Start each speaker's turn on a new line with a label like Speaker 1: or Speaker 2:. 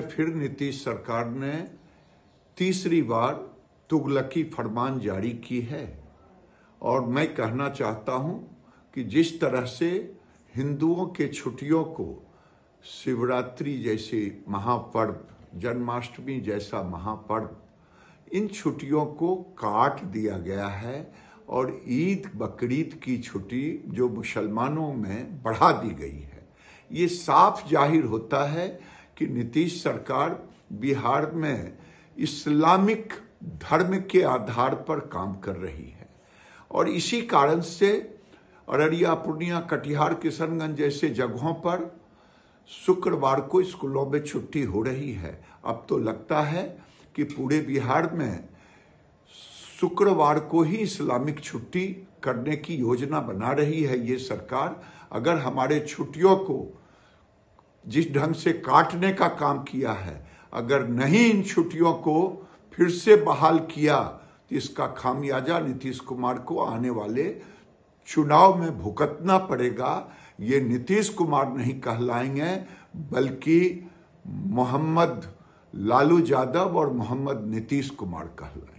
Speaker 1: फिर नीतीश सरकार ने तीसरी बार तुगलकी फरमान जारी की है और मैं कहना चाहता हूं कि जिस तरह से हिंदुओं के छुट्टियों को शिवरात्रि जैसे महापर्व जन्माष्टमी जैसा महापर्व इन छुट्टियों को काट दिया गया है और ईद बकरीद की छुट्टी जो मुसलमानों में बढ़ा दी गई है ये साफ जाहिर होता है कि नीतीश सरकार बिहार में इस्लामिक धर्म के आधार पर काम कर रही है और इसी कारण से अररिया पूर्णिया कटिहार किशनगंज जैसे जगहों पर शुक्रवार को स्कूलों में छुट्टी हो रही है अब तो लगता है कि पूरे बिहार में शुक्रवार को ही इस्लामिक छुट्टी करने की योजना बना रही है ये सरकार अगर हमारे छुट्टियों को जिस ढंग से काटने का काम किया है अगर नहीं इन छुट्टियों को फिर से बहाल किया तो इसका खामियाजा नीतीश कुमार को आने वाले चुनाव में भुगतना पड़ेगा ये नीतीश कुमार नहीं कहलाएंगे बल्कि मोहम्मद लालू यादव और मोहम्मद नीतीश कुमार कहलाएंगे